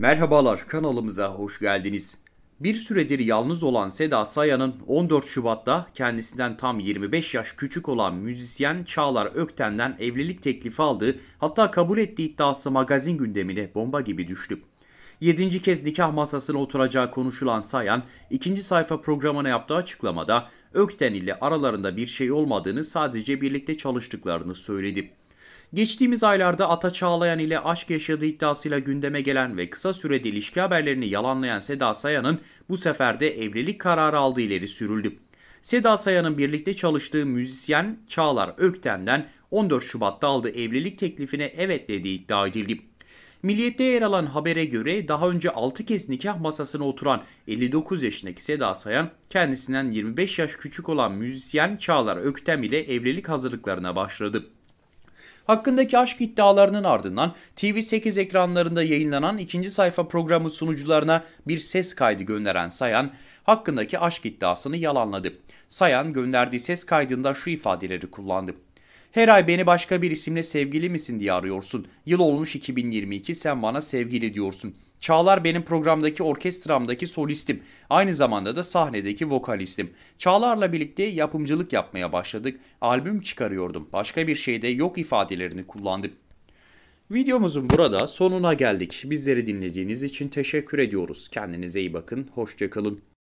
Merhabalar kanalımıza hoş geldiniz. Bir süredir yalnız olan Seda Sayan'ın 14 Şubat'ta kendisinden tam 25 yaş küçük olan müzisyen Çağlar Ökten'den evlilik teklifi aldığı hatta kabul ettiği iddiası magazin gündemine bomba gibi düştü. 7. kez nikah masasına oturacağı konuşulan Sayan, ikinci sayfa programına yaptığı açıklamada Ökten ile aralarında bir şey olmadığını sadece birlikte çalıştıklarını söyledi. Geçtiğimiz aylarda Ata Çağlayan ile aşk yaşadığı iddiasıyla gündeme gelen ve kısa sürede ilişki haberlerini yalanlayan Seda Sayan'ın bu sefer de evlilik kararı aldığı ileri sürüldü. Seda Sayan'ın birlikte çalıştığı müzisyen Çağlar Ökten'den 14 Şubat'ta aldığı evlilik teklifine evet dediği iddia edildi. Milliyette yer alan habere göre daha önce 6 kez nikah masasına oturan 59 yaşındaki Seda Sayan kendisinden 25 yaş küçük olan müzisyen Çağlar Öktem ile evlilik hazırlıklarına başladı. Hakkındaki aşk iddialarının ardından TV8 ekranlarında yayınlanan ikinci sayfa programı sunucularına bir ses kaydı gönderen Sayan, hakkındaki aşk iddiasını yalanladı. Sayan gönderdiği ses kaydında şu ifadeleri kullandı. Her ay beni başka bir isimle sevgili misin diye arıyorsun. Yıl olmuş 2022 sen bana sevgili diyorsun. Çağlar benim programdaki orkestramdaki solistim. Aynı zamanda da sahnedeki vokalistim. Çağlar'la birlikte yapımcılık yapmaya başladık. Albüm çıkarıyordum. Başka bir şeyde yok ifadelerini kullandım. Videomuzun burada sonuna geldik. Bizleri dinlediğiniz için teşekkür ediyoruz. Kendinize iyi bakın. Hoşçakalın.